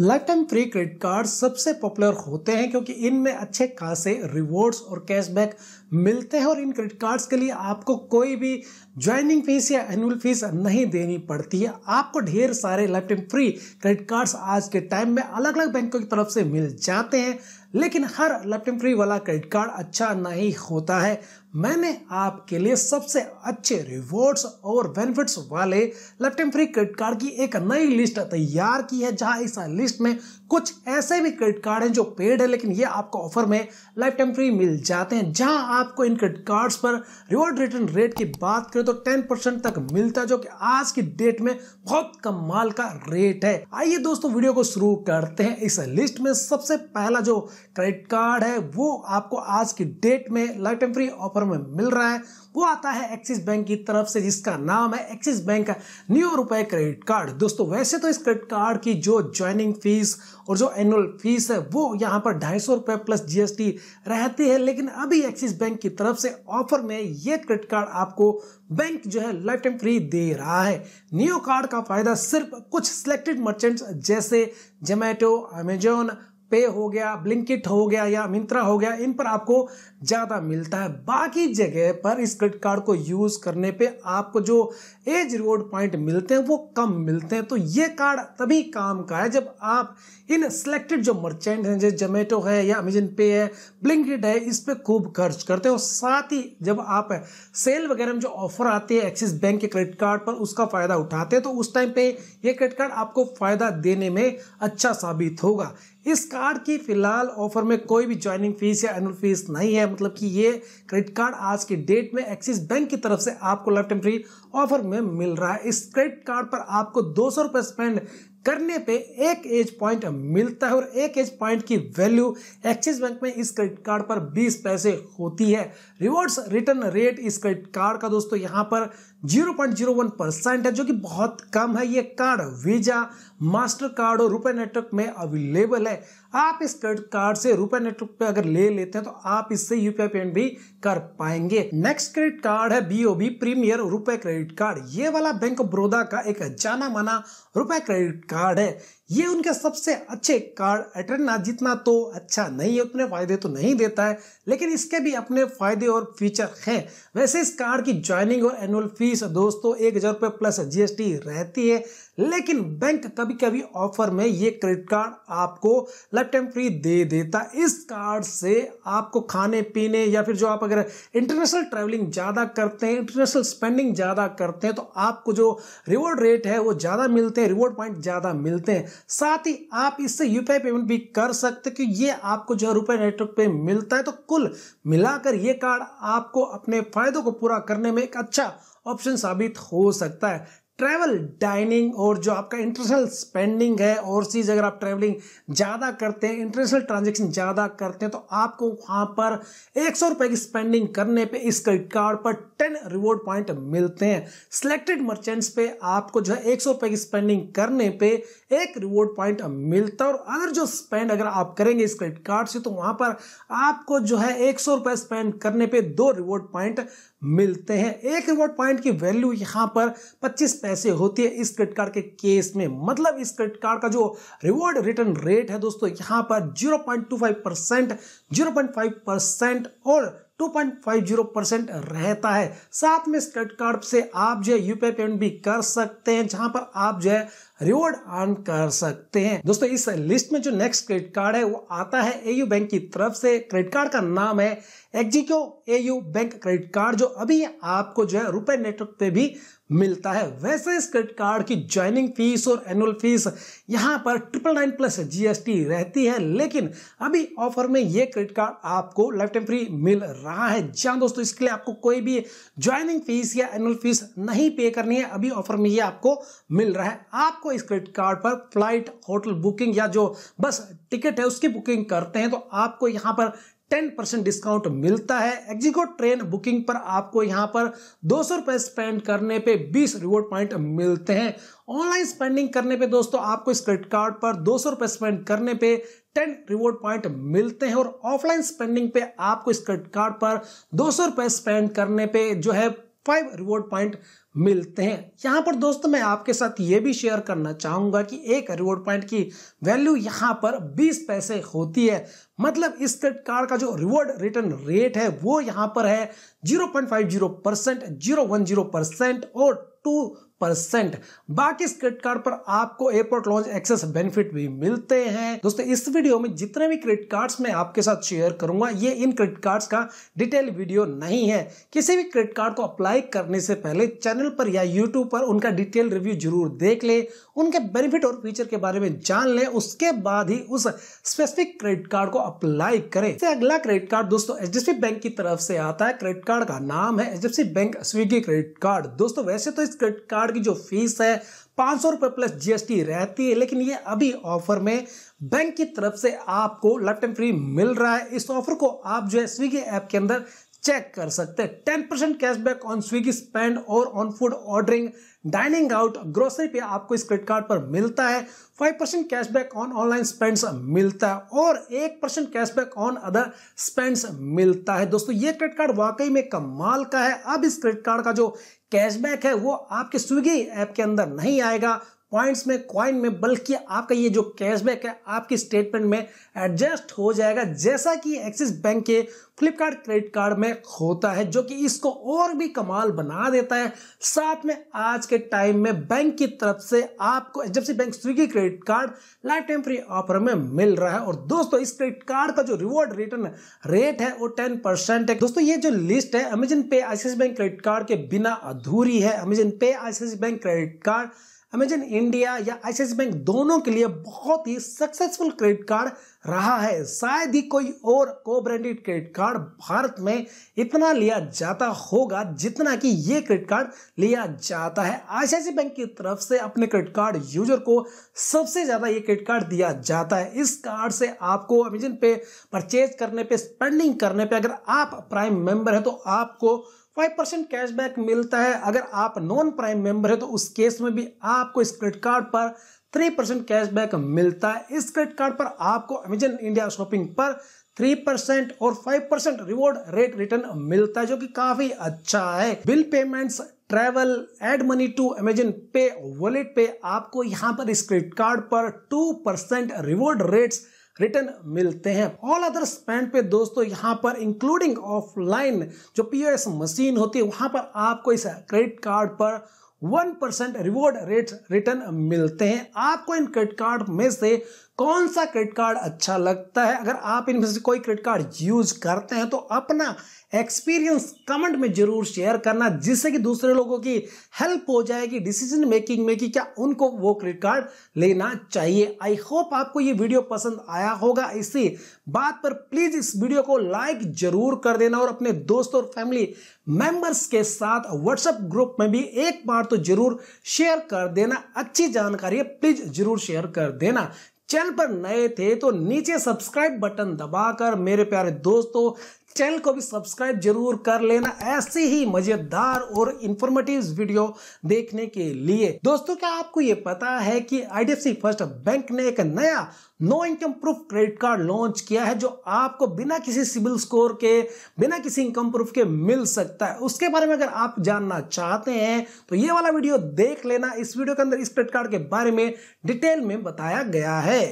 life time free credit card सबसे popular होते हैं क्योंकि इनमें अच्छे खासे रिवॉर्ड्स और कैशबैक मिलते हैं और इन क्रेडिट कार्ड्स के लिए आपको कोई भी ज्वाइनिंग फीस या एनुअल फीस नहीं देनी पड़ती है आपको ढेर सारे life time free credit cards आज के टाइम में अलग अलग बैंकों की तरफ से मिल जाते हैं लेकिन हर लेफ्ट फ्री वाला क्रेडिट कार्ड अच्छा नहीं होता है मैंने आपके लिए सबसे अच्छे रिवॉर्ड्स और बेनिफिट्स वाले लैपटॉप फ्री क्रेडिट कार्ड की एक नई लिस्ट तैयार की है जहां इस लिस्ट में कुछ ऐसे भी क्रेडिट कार्ड हैं जो पेड है लेकिन ये आपको ऑफर में लाइफ टाइम फ्री मिल जाते हैं जहां आपको इन क्रेडिट कार्ड्स पर रिवॉर्ड रिटर्न रेट की बात करें तो टेन परसेंट तक मिलता है जो कि आज की डेट में बहुत कमाल का रेट है आइए दोस्तों वीडियो को शुरू करते हैं इस लिस्ट में सबसे पहला जो क्रेडिट कार्ड है वो आपको आज की डेट में लाइफ टाइम फ्री ऑफर में मिल रहा है वो आता है एक्सिस बैंक की तरफ से जिसका नाम है एक्सिस बैंक का न्यू रुपए क्रेडिट कार्ड दोस्तों वैसे तो इस क्रेडिट कार्ड की जो ज्वाइनिंग फीस और जो एनुअल फीस है वो यहाँ पर ढाई सौ रुपये प्लस जीएसटी रहती है लेकिन अभी एक्सिस बैंक की तरफ से ऑफर में ये क्रेडिट कार्ड आपको बैंक जो है लाइफ टाइम फ्री दे रहा है न्यू कार्ड का फायदा सिर्फ कुछ सिलेक्टेड मर्चेंट्स जैसे जोमेटो अमेजोन पे हो गया ब्लिंकिट हो गया या मिंत्रा हो गया इन पर आपको ज़्यादा मिलता है बाकी जगह पर इस क्रेडिट कार्ड को यूज़ करने पे आपको जो एज रिवॉर्ड पॉइंट मिलते हैं वो कम मिलते हैं तो ये कार्ड तभी काम का है जब आप इन सिलेक्टेड जो मर्चेंट हैं जैसे जोमेटो है या अमेजन पे है ब्लिंकड है इस पर खूब खर्च करते और साथ ही जब आप सेल वगैरह में जो ऑफर आते हैं एक्सिस बैंक के क्रेडिट कार्ड पर उसका फ़ायदा उठाते हैं तो उस टाइम पे ये क्रेडिट कार्ड आपको फ़ायदा देने में अच्छा साबित होगा इस कार्ड की फिलहाल ऑफर में कोई भी ज्वाइनिंग फीस या एनुअल फीस नहीं है मतलब कि ये क्रेडिट कार्ड आज के डेट में एक्सिस बैंक की तरफ से आपको लाइफ टाइम फ्री ऑफर में मिल रहा है इस क्रेडिट कार्ड पर आपको दो सौ रुपये स्पेंड करने पे एक एज पॉइंट मिलता है और एक एज पॉइंट की वैल्यू एक्सिस बैंक में इस क्रेडिट कार्ड पर 20 पैसे होती है रिवॉर्ड्स रिटर्न रेट इस क्रेडिट कार्ड का दोस्तों यहाँ पर 0.01 परसेंट है जो कि बहुत कम है ये कार्ड वीजा मास्टर कार्ड और रुपए नेटवर्क में अवेलेबल है आप इस क्रेडिट कार्ड से रुपए नेटवर्क पे अगर ले लेते हैं तो आप इससे यूपीआई पेमेंट भी कर पाएंगे नेक्स्ट क्रेडिट कार्ड है BOB premier RuPay credit card ये वाला बैंक ऑफ बड़ौदा का एक जाना माना रुपए क्रेडिट कार्ड कार्ड है ये उनके सबसे अच्छे कार्ड एटरना जितना तो अच्छा नहीं है उतने फायदे तो नहीं देता है लेकिन इसके भी अपने फायदे और फीचर हैं वैसे इस कार्ड की ज्वाइनिंग और एनुअल फीस दोस्तों एक हज़ार रुपये प्लस जीएसटी रहती है लेकिन बैंक कभी कभी ऑफर में ये क्रेडिट कार्ड आपको लाइफ टाइम फ्री दे देता इस कार्ड से आपको खाने पीने या फिर जो आप अगर इंटरनेशनल ट्रैवलिंग ज़्यादा करते हैं इंटरनेशनल स्पेंडिंग ज़्यादा करते हैं तो आपको जो रिवॉर्ड रेट है वो ज़्यादा मिलते हैं रिवॉर्ड पॉइंट ज़्यादा मिलते हैं साथ ही आप इससे यू पेमेंट भी कर सकते कि ये आपको जो रुपये नेटवर्क पे मिलता है तो कुल मिलाकर ये कार्ड आपको अपने फायदों को पूरा करने में एक अच्छा ऑप्शन साबित हो सकता है ट्रैवल डाइनिंग और जो आपका इंटरनेशनल स्पेंडिंग है ओवरसीज अगर आप ट्रैवलिंग ज़्यादा करते हैं इंटरनेशनल ट्रांजेक्शन ज़्यादा करते हैं तो आपको वहाँ पर एक सौ रुपये की स्पेंडिंग करने पे इस क्रेडिट कार्ड पर टेन रिवॉर्ड पॉइंट मिलते हैं सिलेक्टेड मर्चेंट्स पे आपको जो है एक सौ रुपये की स्पेंडिंग करने पे एक रिवॉर्ड पॉइंट मिलता है और अगर जो स्पेंड अगर आप करेंगे इस क्रेडिट कार्ड से तो वहाँ पर आपको जो है एक सौ रुपये स्पेंड करने पर दो रिवॉर्ड पॉइंट मिलते हैं एक रिवॉर्ड पॉइंट की वैल्यू यहाँ पर पच्चीस पैसे होते हैं इस क्रेडिट कार्ड के केस में मतलब इस क्रेडिट कार्ड का जो रिवॉर्ड रिटर्न रेट है दोस्तों यहाँ पर 0.25 परसेंट जीरो परसेंट और 2.50 परसेंट रहता है साथ में इस क्रेडिट कार्ड से आप जो है यूपीआई पेमेंट भी कर सकते हैं जहां पर आप जो है रिवॉर्ड अर्न कर सकते हैं दोस्तों इस लिस्ट में जो नेक्स्ट क्रेडिट कार्ड है वो आता है एयू बैंक की तरफ से क्रेडिट कार्ड का नाम है Ixigo AU bank credit card जो अभी आपको जो है रुपए नेटवर्क पे भी मिलता है वैसे इस क्रेडिट कार्ड की ज्वाइनिंग फीस और एनुअल फीस यहाँ पर ट्रिपल नाइन प्लस जीएसटी रहती है लेकिन अभी ऑफर में ये क्रेडिट कार्ड आपको लाइफ टाइम फ्री मिल रहा है जी हाँ दोस्तों इसके लिए आपको कोई भी ज्वाइनिंग फीस या एनुअल फीस नहीं पे करनी है अभी ऑफर में ये आपको मिल रहा है आपको आपको इस क्रेडिट कार्ड पर फ्लाइट होटल बुकिंग या जो बस टिकट है उसकी बुकिंग करते हैं तो आपको यहाँ पर 10 परसेंट डिस्काउंट मिलता है एग्जीको ट्रेन बुकिंग पर आपको यहाँ पर दो सौ रुपये स्पेंड करने पे 20 रिवॉर्ड पॉइंट मिलते हैं ऑनलाइन स्पेंडिंग करने पे दोस्तों आपको इस क्रेडिट कार्ड पर दो सौ रुपये स्पेंड करने पे 10 रिवॉर्ड पॉइंट मिलते हैं और ऑफलाइन स्पेंडिंग पे आपको इस क्रेडिट कार्ड पर दो सौ रुपये स्पेंड करने पे जो है फाइव रिवॉर्ड पॉइंट मिलते हैं यहाँ पर दोस्तों मैं आपके साथ ये भी शेयर करना चाहूँगा कि एक रिवॉर्ड पॉइंट की वैल्यू यहाँ पर 20 पैसे होती है मतलब इस क्रेडिट कार्ड का जो रिवॉर्ड रिटर्न रेट है वो यहाँ पर है 0.50 परसेंट जीरो परसेंट और टू परसेंट बाकी इस क्रेडिट कार्ड पर आपको एयरपोर्ट लॉन्च एक्सेस बेनिफिट भी मिलते हैं दोस्तों इस वीडियो में जितने भी क्रेडिट कार्ड्स मैं आपके साथ शेयर करूंगा ये इन क्रेडिट कार्ड्स का डिटेल वीडियो नहीं है किसी भी क्रेडिट कार्ड को अप्लाई करने से पहले चैनल पर या यूट्यूब पर उनका डिटेल रिव्यू जरूर देख ले उनके बेनिफिट और फीचर के बारे में जान ले उसके बाद ही उस स्पेसिफिक क्रेडिट कार्ड को अप्लाई करें अगला क्रेडिट कार्ड दोस्तों एच बैंक की तरफ से आता है क्रेडिट कार्ड का नाम है H bank Swiggy credit card दोस्तों वैसे तो इस क्रेडिट कार्ड कार्ड की जो फीस है पाँच सौ रुपये प्लस जीएसटी रहती है लेकिन ये अभी ऑफर में बैंक की तरफ से आपको लाइफ टाइम फ्री मिल रहा है इस ऑफर को आप जो है स्विगी ऐप के अंदर चेक कर सकते हैं ten percent cashback on Swiggy spend और on food ordering dining out grocery पे आपको इस क्रेडिट कार्ड पर मिलता है five percent cashback on online spends मिलता है और एक percent cashback on other spends मिलता है दोस्तों ये क्रेडिट कार्ड वाकई में कमाल का है अब इस क्रेडिट कार्ड का जो कैशबैक है वो आपके स्विगी ऐप के अंदर नहीं आएगा पॉइंट्स में क्वाइन में बल्कि आपका ये जो कैशबैक है आपकी स्टेटमेंट में एडजस्ट हो जाएगा जैसा कि एक्सिस बैंक के फ्लिपकार्ट क्रेडिट कार्ड में होता है जो कि इसको और भी कमाल बना देता है साथ में आज के टाइम में बैंक की तरफ से आपको H D bank Swiggy credit card life time free offer में मिल रहा है और दोस्तों इस क्रेडिट कार्ड का जो रिवॉर्ड रिटर्न रेट है वो टेन परसेंट है दोस्तों ये जो लिस्ट है Amazon pay I bank credit card के बिना अधूरी है Amazon pay I bank credit card Amazon India या आईसीआईसी बैंक दोनों के लिए बहुत ही सक्सेसफुल क्रेडिट कार्ड रहा है शायद ही कोई और को ब्रांडेड क्रेडिट कार्ड भारत में इतना लिया जाता होगा जितना कि ये क्रेडिट कार्ड लिया जाता है आईसीआईसी बैंक की तरफ से अपने क्रेडिट कार्ड यूजर को सबसे ज़्यादा ये क्रेडिट कार्ड दिया जाता है इस कार्ड से आपको अमेजन पे परचेज करने पे स्पेंडिंग करने पे अगर आप प्राइम मेंबर है तो आपको फाइव परसेंट कैशबैक मिलता है अगर आप नॉन प्राइम मेंबर है तो उस केस में भी आपको इस क्रेडिट कार्ड पर थ्री परसेंट कैशबैक मिलता है इस क्रेडिट कार्ड पर आपको अमेजन इंडिया शॉपिंग पर थ्री परसेंट और five percent reward rate return मिलता है जो कि काफी अच्छा है bill payments travel add money to Amazon pay wallet पे आपको यहाँ पर इस क्रेडिट कार्ड पर two percent reward rates return मिलते हैं ऑल अदर स्पेंड पे दोस्तों यहाँ पर इंक्लूडिंग ऑफलाइन जो पीओएस मशीन होती है वहाँ पर आपको इस क्रेडिट कार्ड पर one percent reward rate return मिलते हैं आपको इन क्रेडिट कार्ड में से कौन सा क्रेडिट कार्ड अच्छा लगता है अगर आप इनमें से कोई क्रेडिट कार्ड यूज करते हैं तो अपना एक्सपीरियंस कमेंट में जरूर शेयर करना जिससे कि दूसरे लोगों की हेल्प हो जाएगी डिसीजन मेकिंग में कि क्या उनको वो क्रेडिट कार्ड लेना चाहिए आई होप आपको ये वीडियो पसंद आया होगा इसी बात पर प्लीज इस वीडियो को लाइक जरूर कर देना और अपने दोस्तों और फैमिली मेंबर्स के साथ व्हाट्सएप ग्रुप में भी एक बार तो जरूर शेयर कर देना अच्छी जानकारी है प्लीज जरूर शेयर कर देना चैनल पर नए थे तो नीचे सब्सक्राइब बटन दबाकर मेरे प्यारे दोस्तों चैनल को भी सब्सक्राइब जरूर कर लेना ऐसे ही मजेदार और इंफॉर्मेटिव वीडियो देखने के लिए दोस्तों क्या आपको ये पता है कि आईडीएफसी फर्स्ट बैंक ने एक नया no income proof credit card launch किया है जो आपको बिना किसी सिविल स्कोर के बिना किसी इनकम प्रूफ के मिल सकता है उसके बारे में अगर आप जानना चाहते हैं तो ये वाला वीडियो देख लेना इस वीडियो के अंदर इस क्रेडिट कार्ड के बारे में डिटेल में बताया गया है